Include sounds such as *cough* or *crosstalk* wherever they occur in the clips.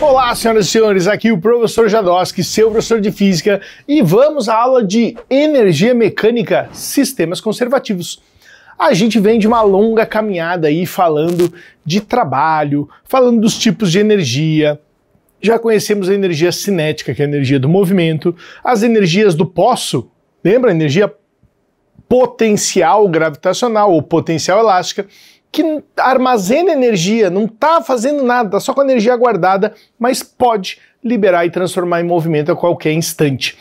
Olá, senhoras e senhores, aqui o professor Jadowski, seu professor de física, e vamos à aula de energia mecânica, sistemas conservativos. A gente vem de uma longa caminhada aí falando de trabalho, falando dos tipos de energia. Já conhecemos a energia cinética, que é a energia do movimento, as energias do poço, lembra? A energia potencial gravitacional ou potencial elástica, que armazena energia, não está fazendo nada, está só com a energia guardada, mas pode liberar e transformar em movimento a qualquer instante.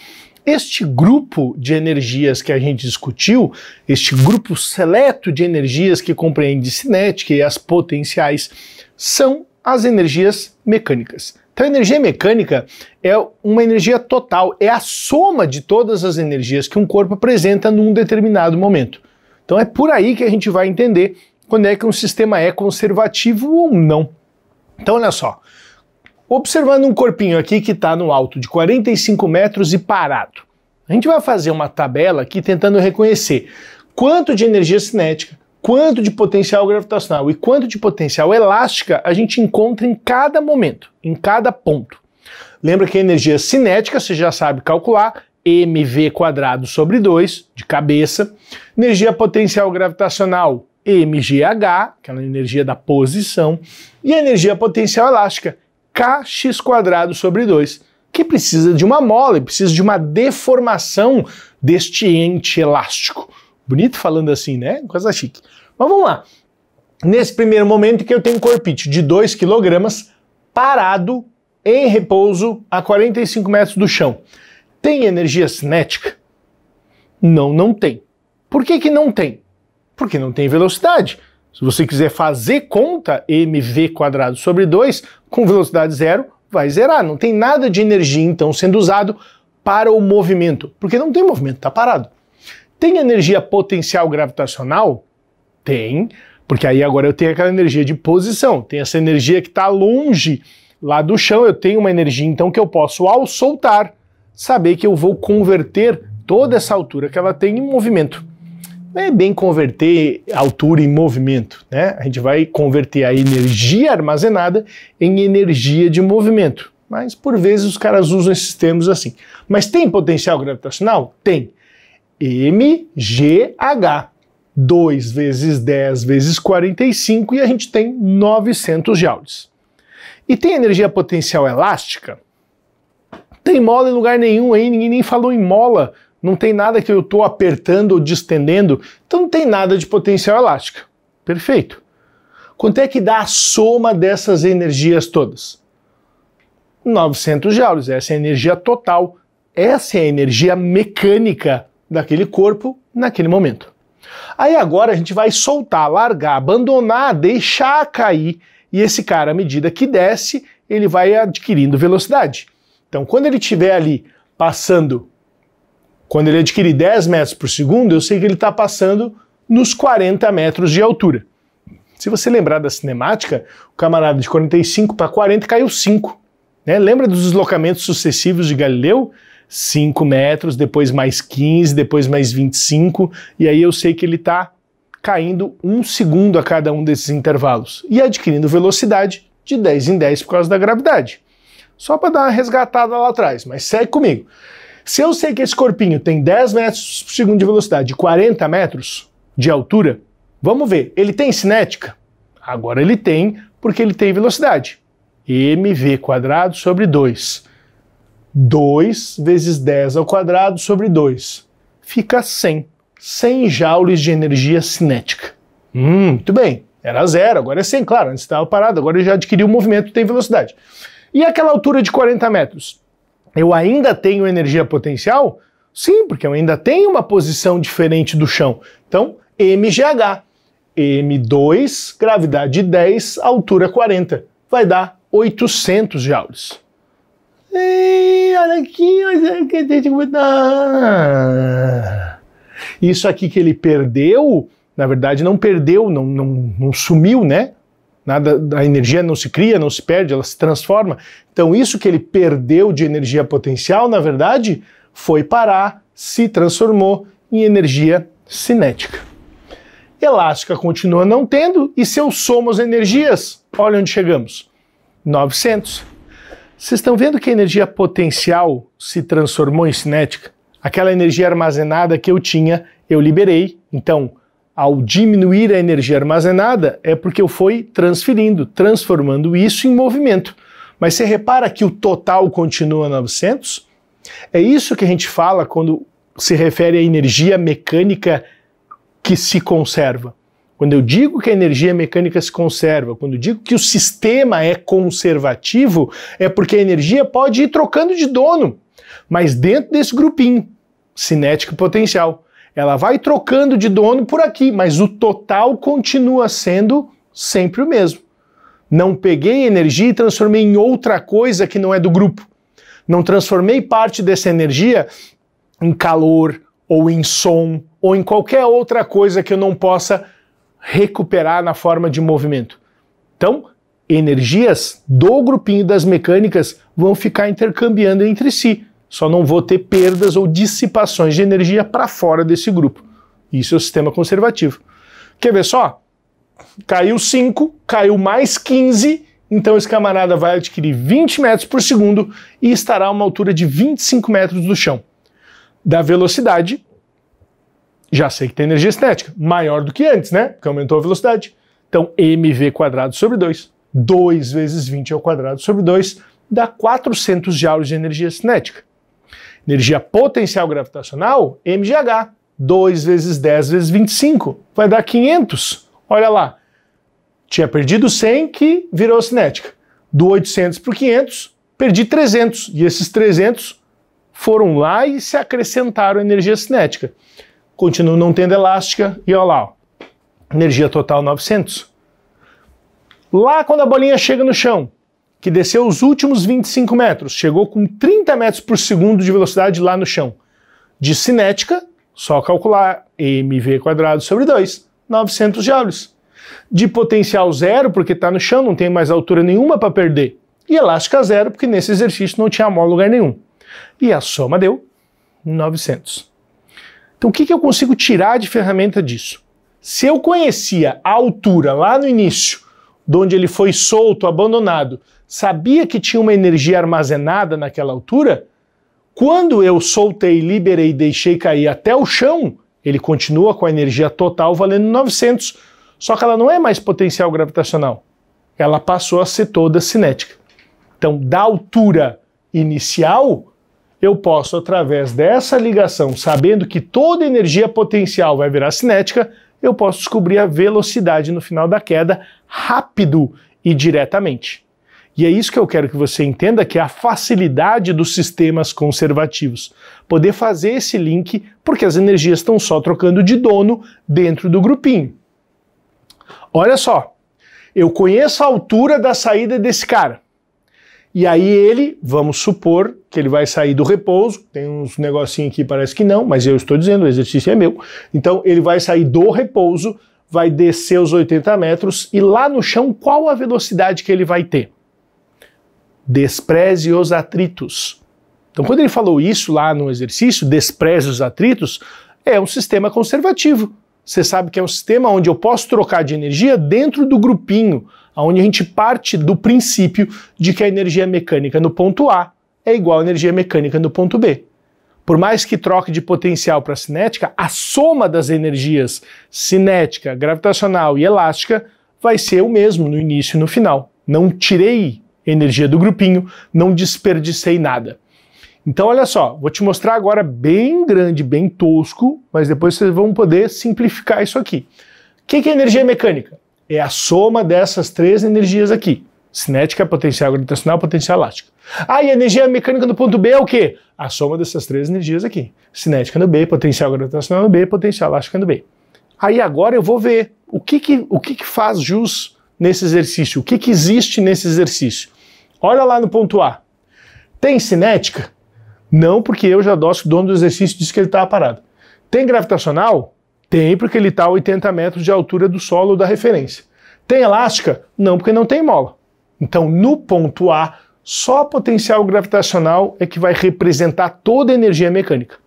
Este grupo de energias que a gente discutiu, este grupo seleto de energias que compreende cinética e as potenciais, são as energias mecânicas. Então, a energia mecânica é uma energia total, é a soma de todas as energias que um corpo apresenta num determinado momento. Então, é por aí que a gente vai entender quando é que um sistema é conservativo ou não. Então, olha só. Observando um corpinho aqui que está no alto de 45 metros e parado, a gente vai fazer uma tabela aqui tentando reconhecer quanto de energia cinética, quanto de potencial gravitacional e quanto de potencial elástica a gente encontra em cada momento, em cada ponto. Lembra que a energia cinética você já sabe calcular, mv quadrado sobre 2, de cabeça. Energia potencial gravitacional, EMGH, que é a energia da posição, e a energia potencial elástica, kx² sobre 2, que precisa de uma mola, precisa de uma deformação deste ente elástico. Bonito falando assim, né? Coisa chique. Mas vamos lá. Nesse primeiro momento que eu tenho um corpite de 2 kg parado em repouso a 45 metros do chão. Tem energia cinética? Não, não tem. Por que, que não tem? Porque não tem velocidade. Se você quiser fazer conta mv quadrado sobre 2, com velocidade zero, vai zerar. Não tem nada de energia, então, sendo usado para o movimento, porque não tem movimento, está parado. Tem energia potencial gravitacional? Tem, porque aí agora eu tenho aquela energia de posição, tem essa energia que está longe lá do chão, eu tenho uma energia então que eu posso, ao soltar, saber que eu vou converter toda essa altura que ela tem em movimento não é bem converter altura em movimento, né? A gente vai converter a energia armazenada em energia de movimento. Mas por vezes os caras usam esses termos assim. Mas tem potencial gravitacional? Tem. MGH. 2 vezes 10 vezes 45 e a gente tem 900 joules. E tem energia potencial elástica? Tem mola em lugar nenhum aí, ninguém nem falou em mola não tem nada que eu estou apertando ou distendendo, então não tem nada de potencial elástico. Perfeito. Quanto é que dá a soma dessas energias todas? 900 joules. Essa é a energia total, essa é a energia mecânica daquele corpo naquele momento. Aí agora a gente vai soltar, largar, abandonar, deixar cair, e esse cara, à medida que desce, ele vai adquirindo velocidade. Então, quando ele estiver ali passando quando ele adquirir 10 metros por segundo, eu sei que ele está passando nos 40 metros de altura. Se você lembrar da cinemática, o camarada de 45 para 40 caiu 5. Né? Lembra dos deslocamentos sucessivos de Galileu? 5 metros, depois mais 15, depois mais 25, e aí eu sei que ele está caindo um segundo a cada um desses intervalos e adquirindo velocidade de 10 em 10 por causa da gravidade. Só para dar uma resgatada lá atrás, mas segue comigo. Se eu sei que esse corpinho tem 10 metros por segundo de velocidade e 40 metros de altura, vamos ver, ele tem cinética? Agora ele tem, porque ele tem velocidade. mv quadrado sobre 2. 2 vezes 10 ao quadrado sobre 2. Fica 100. 100 joules de energia cinética. Hum, muito bem. Era zero, agora é 100, claro. Antes estava parado, agora ele já adquiriu movimento, tem velocidade. E aquela altura de 40 metros? eu ainda tenho energia potencial? Sim, porque eu ainda tenho uma posição diferente do chão. Então, MGH, M2, gravidade 10, altura 40, vai dar 800 joules. Ei, olha aqui, olha é que tem que mudar. Isso aqui que ele perdeu, na verdade não perdeu, não, não, não sumiu, né? Nada, a energia não se cria, não se perde, ela se transforma. Então, isso que ele perdeu de energia potencial, na verdade, foi parar, se transformou em energia cinética. Elástica continua não tendo, e se eu somo as energias, olha onde chegamos: 900. Vocês estão vendo que a energia potencial se transformou em cinética? Aquela energia armazenada que eu tinha, eu liberei. Então, ao diminuir a energia armazenada, é porque eu fui transferindo, transformando isso em movimento. Mas você repara que o total continua 900? É isso que a gente fala quando se refere à energia mecânica que se conserva. Quando eu digo que a energia mecânica se conserva, quando eu digo que o sistema é conservativo, é porque a energia pode ir trocando de dono, mas dentro desse grupinho cinético potencial. Ela vai trocando de dono por aqui, mas o total continua sendo sempre o mesmo. Não peguei energia e transformei em outra coisa que não é do grupo. Não transformei parte dessa energia em calor ou em som ou em qualquer outra coisa que eu não possa recuperar na forma de movimento. Então, energias do grupinho das mecânicas vão ficar intercambiando entre si. Só não vou ter perdas ou dissipações de energia para fora desse grupo. Isso é o sistema conservativo. Quer ver só? Caiu 5, caiu mais 15, então esse camarada vai adquirir 20 metros por segundo e estará a uma altura de 25 metros do chão. Da velocidade, já sei que tem energia cinética, maior do que antes, né? Porque aumentou a velocidade. Então, mv quadrado sobre 2, 2 vezes 20 ao quadrado sobre 2, dá 400 joules de energia cinética energia potencial gravitacional, MGH. 2 vezes 10 vezes 25 vai dar 500. Olha lá, tinha perdido 100 que virou cinética. Do 800 para o 500, perdi 300. E esses 300 foram lá e se acrescentaram energia cinética. Continuo não tendo elástica e olha lá, energia total 900. Lá quando a bolinha chega no chão, que desceu os últimos 25 metros, chegou com 30 metros por segundo de velocidade lá no chão. De cinética, só calcular mv quadrado sobre 2, 900 joules. De potencial zero, porque está no chão, não tem mais altura nenhuma para perder. E elástica zero, porque nesse exercício não tinha mó lugar nenhum. E a soma deu 900. Então o que, que eu consigo tirar de ferramenta disso? Se eu conhecia a altura lá no início, de onde ele foi solto, abandonado, sabia que tinha uma energia armazenada naquela altura, quando eu soltei, liberei, e deixei cair até o chão, ele continua com a energia total valendo 900, só que ela não é mais potencial gravitacional. Ela passou a ser toda cinética. Então, da altura inicial, eu posso, através dessa ligação, sabendo que toda energia potencial vai virar cinética, eu posso descobrir a velocidade no final da queda rápido e diretamente. E é isso que eu quero que você entenda, que é a facilidade dos sistemas conservativos. Poder fazer esse link, porque as energias estão só trocando de dono dentro do grupinho. Olha só, eu conheço a altura da saída desse cara. E aí ele, vamos supor que ele vai sair do repouso, tem uns negocinho aqui, parece que não, mas eu estou dizendo, o exercício é meu. Então ele vai sair do repouso, vai descer os 80 metros e lá no chão qual a velocidade que ele vai ter? despreze os atritos. Então, quando ele falou isso lá no exercício, despreze os atritos, é um sistema conservativo. Você sabe que é um sistema onde eu posso trocar de energia dentro do grupinho, onde a gente parte do princípio de que a energia mecânica no ponto A é igual à energia mecânica no ponto B. Por mais que troque de potencial para cinética, a soma das energias cinética, gravitacional e elástica vai ser o mesmo no início e no final. Não tirei energia do grupinho, não desperdicei nada. Então, olha só, vou te mostrar agora bem grande, bem tosco, mas depois vocês vão poder simplificar isso aqui. O que, é energia mecânica? É a soma dessas três energias aqui. Cinética, potencial gravitacional, potencial elástica. Ah, e a energia mecânica no ponto B é o quê? A soma dessas três energias aqui. Cinética no B, potencial gravitacional no B, potencial elástica no B. Aí agora eu vou ver o que, que, o que, que faz jus nesse exercício, o que, que existe nesse exercício. Olha lá no ponto A. Tem cinética? Não, porque eu já dosso, o dono do exercício disse que ele estava tá parado. Tem gravitacional? Tem, porque ele está a 80 metros de altura do solo da referência. Tem elástica? Não, porque não tem mola. Então, no ponto A, só potencial gravitacional é que vai representar toda a energia mecânica.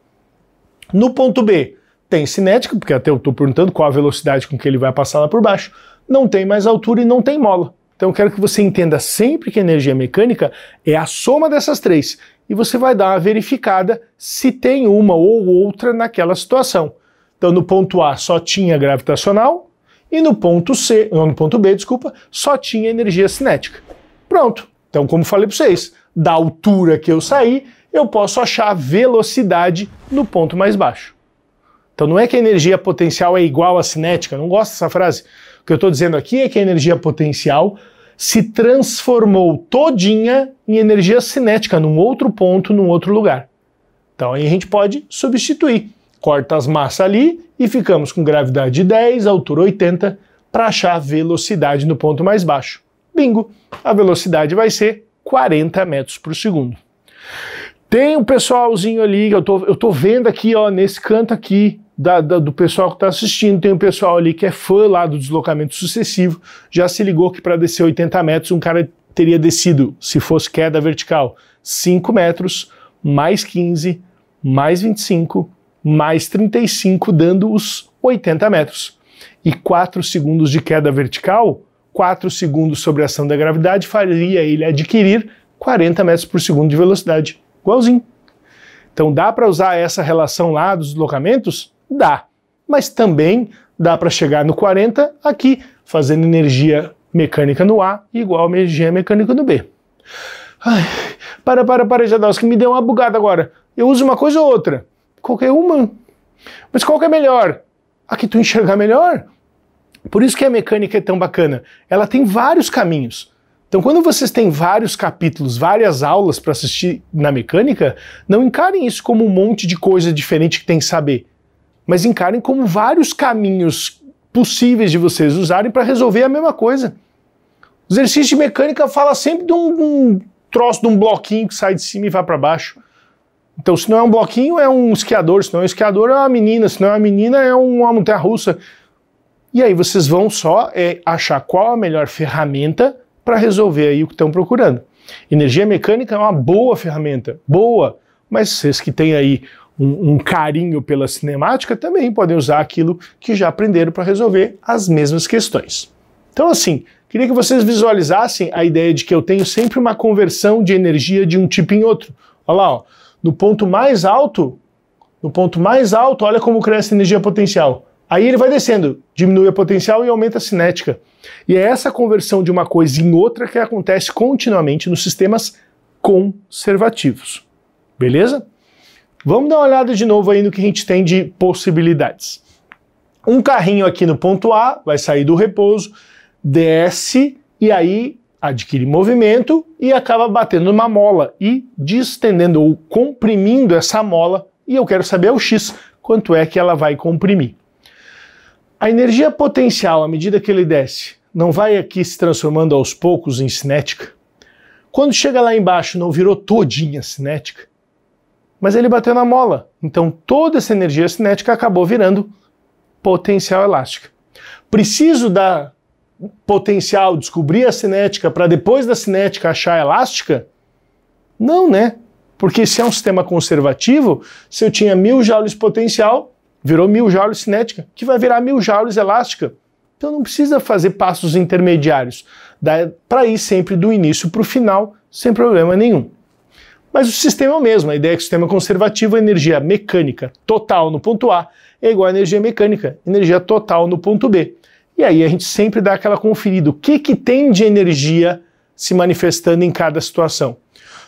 No ponto B, tem cinética, porque até eu estou perguntando qual a velocidade com que ele vai passar lá por baixo, não tem mais altura e não tem mola. Então eu quero que você entenda sempre que a energia mecânica é a soma dessas três e você vai dar uma verificada se tem uma ou outra naquela situação. Então no ponto A só tinha gravitacional e no ponto C, não, no ponto B, desculpa, só tinha energia cinética. Pronto. Então como falei para vocês, da altura que eu saí, eu posso achar a velocidade no ponto mais baixo. Então não é que a energia potencial é igual à cinética, não gosto dessa frase. O que eu estou dizendo aqui é que a energia potencial se transformou todinha em energia cinética, num outro ponto, num outro lugar. Então aí a gente pode substituir. Corta as massas ali e ficamos com gravidade 10, altura 80, para achar a velocidade no ponto mais baixo. Bingo! A velocidade vai ser 40 metros por segundo. Tem um pessoalzinho ali, eu tô, eu tô vendo aqui, ó, nesse canto aqui, da, da, do pessoal que está assistindo, tem um pessoal ali que é fã lá do deslocamento sucessivo, já se ligou que para descer 80 metros, um cara teria descido, se fosse queda vertical, 5 metros, mais 15, mais 25, mais 35, dando os 80 metros. E 4 segundos de queda vertical, 4 segundos sobre a ação da gravidade, faria ele adquirir 40 metros por segundo de velocidade. Igualzinho. Então dá para usar essa relação lá dos deslocamentos Dá. Mas também dá para chegar no 40 aqui, fazendo energia mecânica no A igual a energia mecânica no B. Ai, para, para, para, Jadalski, me deu uma bugada agora. Eu uso uma coisa ou outra? Qualquer uma. Mas qual que é melhor? A que tu enxergar melhor? Por isso que a mecânica é tão bacana. Ela tem vários caminhos. Então, quando vocês têm vários capítulos, várias aulas para assistir na mecânica, não encarem isso como um monte de coisa diferente que tem que saber mas encarem como vários caminhos possíveis de vocês usarem para resolver a mesma coisa. O exercício de mecânica fala sempre de um, um troço, de um bloquinho que sai de cima e vai para baixo. Então, se não é um bloquinho, é um esquiador, se não é um esquiador, é uma menina, se não é uma menina, é uma montanha russa. E aí vocês vão só é, achar qual a melhor ferramenta para resolver aí o que estão procurando. Energia mecânica é uma boa ferramenta, boa, mas vocês que têm aí um, um carinho pela cinemática, também podem usar aquilo que já aprenderam para resolver as mesmas questões. Então, assim, queria que vocês visualizassem a ideia de que eu tenho sempre uma conversão de energia de um tipo em outro. Olha lá, ó, no ponto mais alto, no ponto mais alto, olha como cresce a energia potencial. Aí ele vai descendo, diminui a potencial e aumenta a cinética. E é essa conversão de uma coisa em outra que acontece continuamente nos sistemas conservativos. Beleza? Vamos dar uma olhada de novo aí no que a gente tem de possibilidades. Um carrinho aqui no ponto A vai sair do repouso, desce e aí adquire movimento e acaba batendo numa mola e distendendo ou comprimindo essa mola. E eu quero saber o x, quanto é que ela vai comprimir. A energia potencial, à medida que ele desce, não vai aqui se transformando aos poucos em cinética? Quando chega lá embaixo, não virou todinha cinética? mas ele bateu na mola. Então toda essa energia cinética acabou virando potencial elástica. Preciso da potencial, descobrir a cinética para depois da cinética achar elástica? Não, né? Porque se é um sistema conservativo, se eu tinha mil joules potencial, virou mil joules cinética, que vai virar mil joules elástica. Então não precisa fazer passos intermediários. Dá para ir sempre do início para o final, sem problema nenhum. Mas o sistema é o mesmo, a ideia é que o sistema é conservativo, energia mecânica total no ponto A é igual à energia mecânica, energia total no ponto B. E aí a gente sempre dá aquela conferida, o que, que tem de energia se manifestando em cada situação.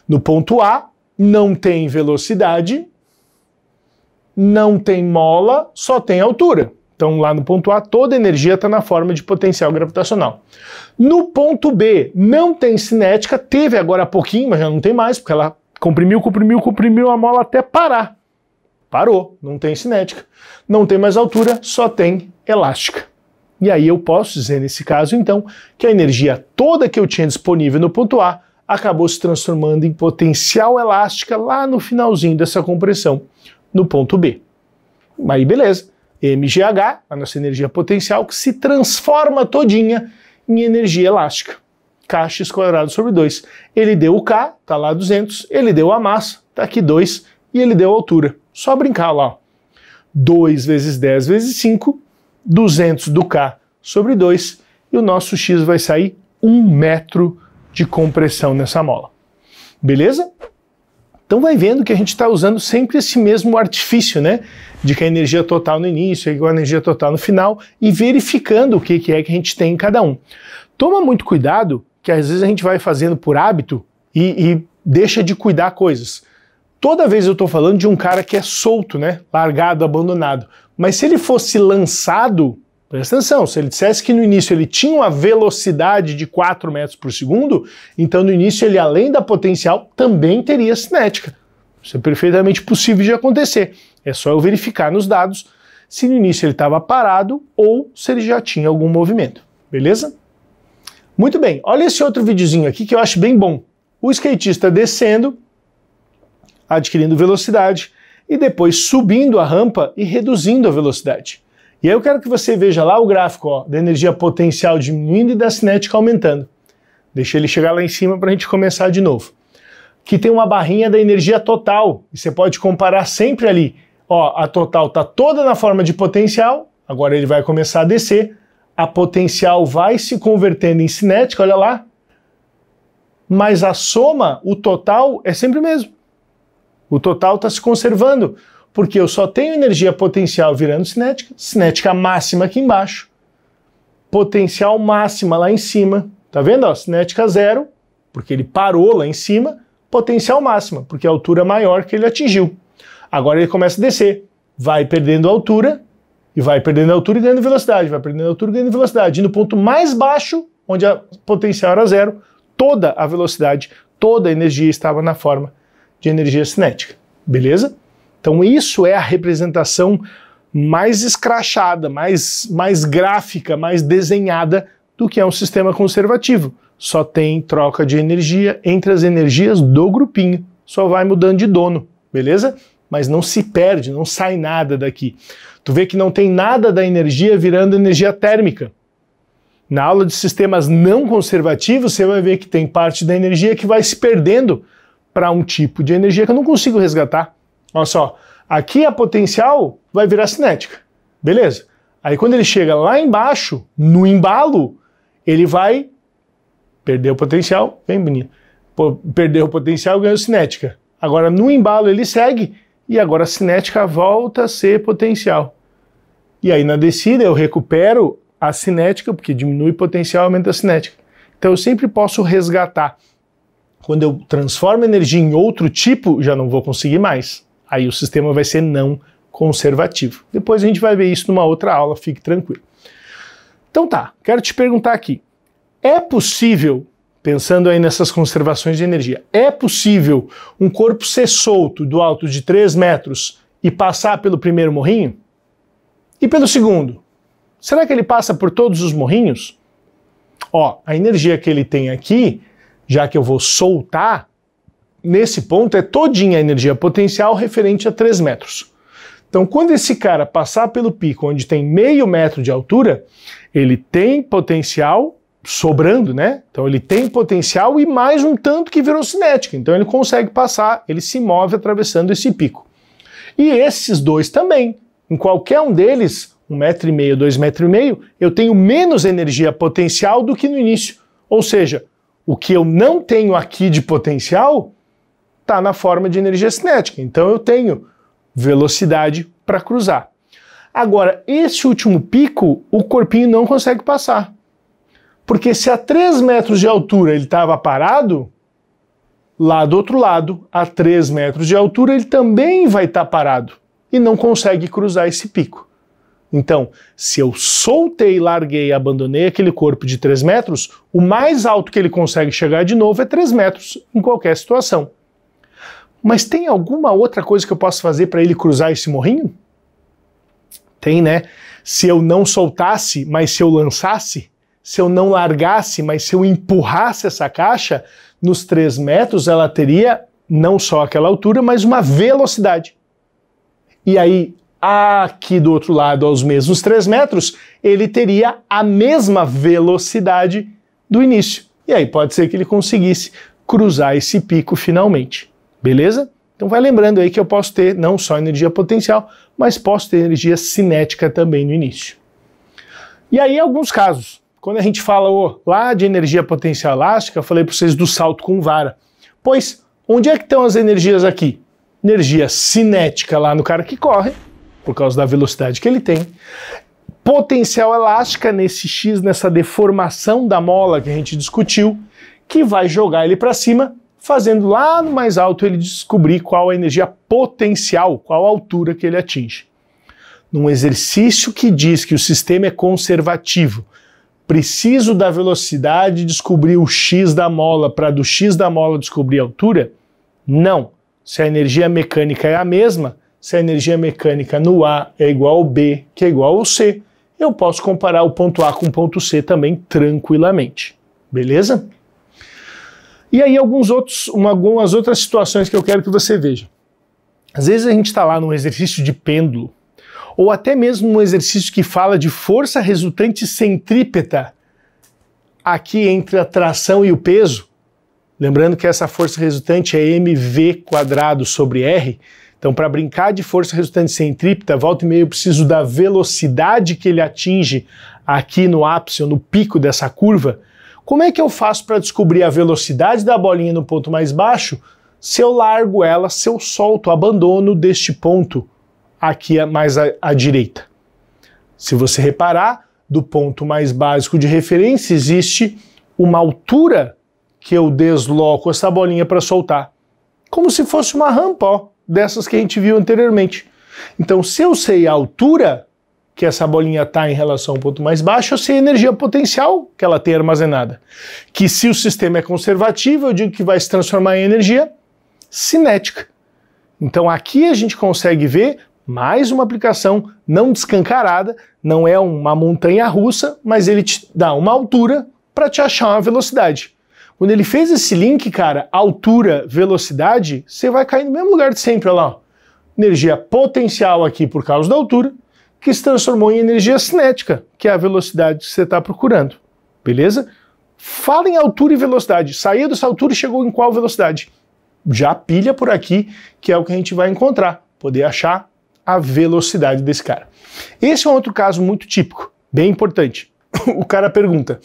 No ponto A, não tem velocidade, não tem mola, só tem altura. Então, lá no ponto A, toda energia está na forma de potencial gravitacional. No ponto B, não tem cinética, teve agora há pouquinho, mas já não tem mais, porque ela Comprimiu, comprimiu, comprimiu a mola até parar. Parou, não tem cinética. Não tem mais altura, só tem elástica. E aí eu posso dizer nesse caso então que a energia toda que eu tinha disponível no ponto A acabou se transformando em potencial elástica lá no finalzinho dessa compressão, no ponto B. Aí beleza, MGH, a nossa energia potencial que se transforma todinha em energia elástica caixas quadrado sobre 2. Ele deu o K, está lá 200, ele deu a massa, está aqui 2, e ele deu a altura. Só brincar lá. 2 vezes 10 vezes 5, 200 do K sobre 2, e o nosso X vai sair 1 metro de compressão nessa mola. Beleza? Então vai vendo que a gente está usando sempre esse mesmo artifício, né? De que a energia total no início é igual a energia total no final e verificando o que, que é que a gente tem em cada um. Toma muito cuidado que às vezes a gente vai fazendo por hábito e, e deixa de cuidar coisas. Toda vez eu estou falando de um cara que é solto, né? Largado, abandonado. Mas se ele fosse lançado, presta atenção, se ele dissesse que no início ele tinha uma velocidade de 4 metros por segundo, então no início ele, além da potencial, também teria cinética. Isso é perfeitamente possível de acontecer. É só eu verificar nos dados se no início ele estava parado ou se ele já tinha algum movimento. Beleza? Muito bem, olha esse outro videozinho aqui que eu acho bem bom. O skatista descendo, adquirindo velocidade, e depois subindo a rampa e reduzindo a velocidade. E aí eu quero que você veja lá o gráfico ó, da energia potencial diminuindo e da cinética aumentando. Deixa ele chegar lá em cima para a gente começar de novo. Que tem uma barrinha da energia total, e você pode comparar sempre ali. Ó, a total está toda na forma de potencial, agora ele vai começar a descer, a potencial vai se convertendo em cinética, olha lá. Mas a soma, o total, é sempre o mesmo. O total está se conservando, porque eu só tenho energia potencial virando cinética, cinética máxima aqui embaixo, potencial máxima lá em cima. Tá vendo? Ó, cinética zero, porque ele parou lá em cima, potencial máxima, porque a altura maior que ele atingiu. Agora ele começa a descer, vai perdendo altura e vai perdendo altura e ganhando velocidade, vai perdendo altura e ganhando velocidade. E no ponto mais baixo, onde a potencial era zero, toda a velocidade, toda a energia estava na forma de energia cinética. Beleza? Então isso é a representação mais escrachada, mais, mais gráfica, mais desenhada do que é um sistema conservativo. Só tem troca de energia entre as energias do grupinho. Só vai mudando de dono, beleza? Mas não se perde, não sai nada daqui. Tu vê que não tem nada da energia virando energia térmica. Na aula de sistemas não conservativos, você vai ver que tem parte da energia que vai se perdendo para um tipo de energia que eu não consigo resgatar. Olha só, aqui a potencial vai virar cinética. Beleza. Aí quando ele chega lá embaixo, no embalo, ele vai perder o potencial, vem bonito. Perdeu o potencial, ganhou cinética. Agora no embalo ele segue e agora a cinética volta a ser potencial. E aí na descida eu recupero a cinética, porque diminui o potencial, aumenta a cinética. Então eu sempre posso resgatar. Quando eu transformo energia em outro tipo, já não vou conseguir mais. Aí o sistema vai ser não conservativo. Depois a gente vai ver isso numa outra aula, fique tranquilo. Então tá, quero te perguntar aqui. É possível pensando aí nessas conservações de energia, é possível um corpo ser solto do alto de 3 metros e passar pelo primeiro morrinho? E pelo segundo? Será que ele passa por todos os morrinhos? Ó, a energia que ele tem aqui, já que eu vou soltar, nesse ponto é todinha a energia potencial referente a 3 metros. Então, quando esse cara passar pelo pico onde tem meio metro de altura, ele tem potencial sobrando, né? Então ele tem potencial e mais um tanto que virou cinética. Então ele consegue passar, ele se move atravessando esse pico. E esses dois também. Em qualquer um deles, um metro e meio, dois metros e meio, eu tenho menos energia potencial do que no início. Ou seja, o que eu não tenho aqui de potencial está na forma de energia cinética. Então eu tenho velocidade para cruzar. Agora, esse último pico, o corpinho não consegue passar. Porque se a 3 metros de altura ele estava parado, lá do outro lado, a 3 metros de altura, ele também vai estar tá parado e não consegue cruzar esse pico. Então, se eu soltei, larguei e abandonei aquele corpo de 3 metros, o mais alto que ele consegue chegar de novo é 3 metros, em qualquer situação. Mas tem alguma outra coisa que eu posso fazer para ele cruzar esse morrinho? Tem, né? Se eu não soltasse, mas se eu lançasse, se eu não largasse, mas se eu empurrasse essa caixa, nos 3 metros ela teria não só aquela altura, mas uma velocidade. E aí, aqui do outro lado, aos mesmos 3 metros, ele teria a mesma velocidade do início. E aí pode ser que ele conseguisse cruzar esse pico finalmente. Beleza? Então vai lembrando aí que eu posso ter não só energia potencial, mas posso ter energia cinética também no início. E aí alguns casos. Quando a gente falou lá de energia potencial elástica, eu falei para vocês do salto com vara. Pois, onde é que estão as energias aqui? Energia cinética lá no cara que corre, por causa da velocidade que ele tem. Potencial elástica nesse X, nessa deformação da mola que a gente discutiu, que vai jogar ele para cima fazendo lá no mais alto ele descobrir qual a energia potencial, qual a altura que ele atinge. Num exercício que diz que o sistema é conservativo, preciso da velocidade descobrir o x da mola para do x da mola descobrir a altura? Não. Se a energia mecânica é a mesma, se a energia mecânica no A é igual ao B, que é igual ao C, eu posso comparar o ponto A com o ponto C também tranquilamente. Beleza? E aí alguns outros, uma, algumas outras situações que eu quero que você veja. Às vezes a gente está lá num exercício de pêndulo ou até mesmo um exercício que fala de força resultante centrípeta, aqui entre a tração e o peso. Lembrando que essa força resultante é mv quadrado sobre r. Então, para brincar de força resultante centrípeta, volta e meia eu preciso da velocidade que ele atinge aqui no ápice, ou no pico dessa curva. Como é que eu faço para descobrir a velocidade da bolinha no ponto mais baixo se eu largo ela, se eu solto, abandono deste ponto? aqui é mais à, à direita. Se você reparar, do ponto mais básico de referência existe uma altura que eu desloco essa bolinha para soltar, como se fosse uma rampa ó, dessas que a gente viu anteriormente. Então, se eu sei a altura que essa bolinha está em relação ao ponto mais baixo, eu sei a energia potencial que ela tem armazenada. Que se o sistema é conservativo, eu digo que vai se transformar em energia cinética. Então aqui a gente consegue ver mais uma aplicação não descancarada, não é uma montanha russa, mas ele te dá uma altura para te achar uma velocidade. Quando ele fez esse link, cara, altura, velocidade, você vai cair no mesmo lugar de sempre, olha lá. Energia potencial aqui por causa da altura, que se transformou em energia cinética, que é a velocidade que você está procurando. Beleza? Fala em altura e velocidade. Saiu dessa altura e chegou em qual velocidade? Já pilha por aqui, que é o que a gente vai encontrar. Poder achar a velocidade desse cara. Esse é um outro caso muito típico, bem importante. *laughs* O cara pergunta: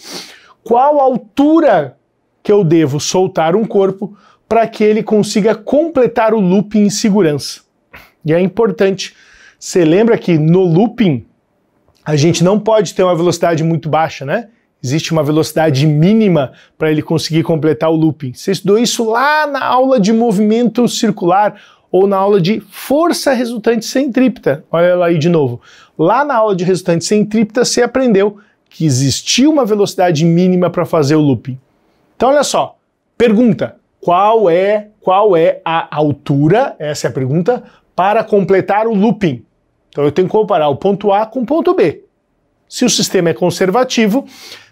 qual altura que eu devo soltar um corpo para que ele consiga completar o looping em segurança? E é importante. Você lembra que no looping a gente não pode ter uma velocidade muito baixa, né? Existe uma velocidade mínima para ele conseguir completar o looping. Você estudou isso lá na aula de movimento circular ou na aula de força resultante centrípeta. Olha ela aí de novo. Lá na aula de resultante centrípeta você aprendeu que existia uma velocidade mínima para fazer o looping. Então olha só, pergunta: qual é qual é a altura? Essa é a pergunta para completar o looping. Então eu tenho que comparar o ponto A com o ponto B. Se o sistema é conservativo,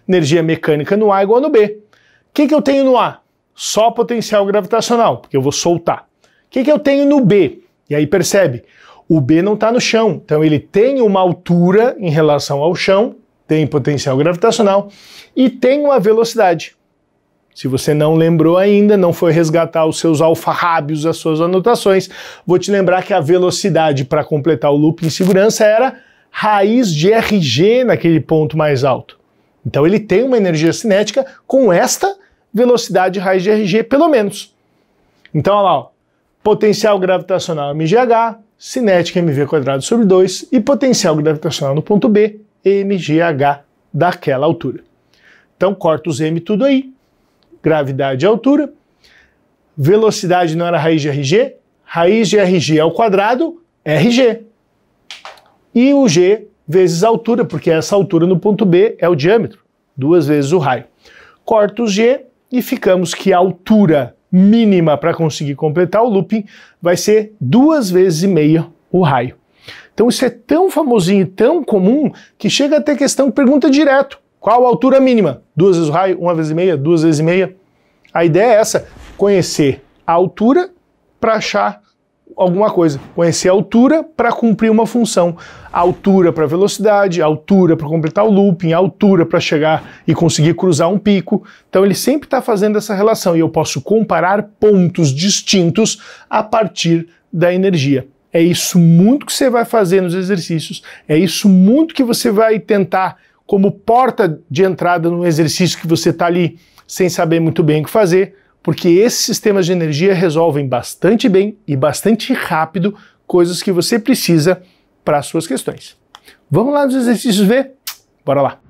energia mecânica no A é igual no B. O que, que eu tenho no A? Só potencial gravitacional, porque eu vou soltar que, que eu tenho no B? E aí percebe, o B não está no chão, então ele tem uma altura em relação ao chão, tem potencial gravitacional e tem uma velocidade. Se você não lembrou ainda, não foi resgatar os seus alfarrábios, as suas anotações, vou te lembrar que a velocidade para completar o loop em segurança era raiz de Rg naquele ponto mais alto. Então ele tem uma energia cinética com esta velocidade raiz de Rg, pelo menos. Então, olha lá, potencial gravitacional mgh, cinética mv quadrado sobre 2 e potencial gravitacional no ponto B, mgh daquela altura. Então corta os m tudo aí, gravidade e altura, velocidade não era raiz de rg, raiz de rg ao quadrado, rg. E o g vezes a altura, porque essa altura no ponto B é o diâmetro, duas vezes o raio. Corta os g e ficamos que a altura mínima para conseguir completar o looping vai ser duas vezes e meia o raio. Então isso é tão famosinho e tão comum que chega a ter questão que pergunta direto. Qual a altura mínima? Duas vezes o raio, uma vez e meia, duas vezes e meia. A ideia é essa, conhecer a altura para achar alguma coisa. Conhecer a altura para cumprir uma função. A altura para velocidade, a altura para completar o looping, a altura para chegar e conseguir cruzar um pico. Então ele sempre está fazendo essa relação e eu posso comparar pontos distintos a partir da energia. É isso muito que você vai fazer nos exercícios, é isso muito que você vai tentar como porta de entrada num exercício que você está ali sem saber muito bem o que fazer porque esses sistemas de energia resolvem bastante bem e bastante rápido coisas que você precisa para as suas questões. Vamos lá nos exercícios ver? Bora lá!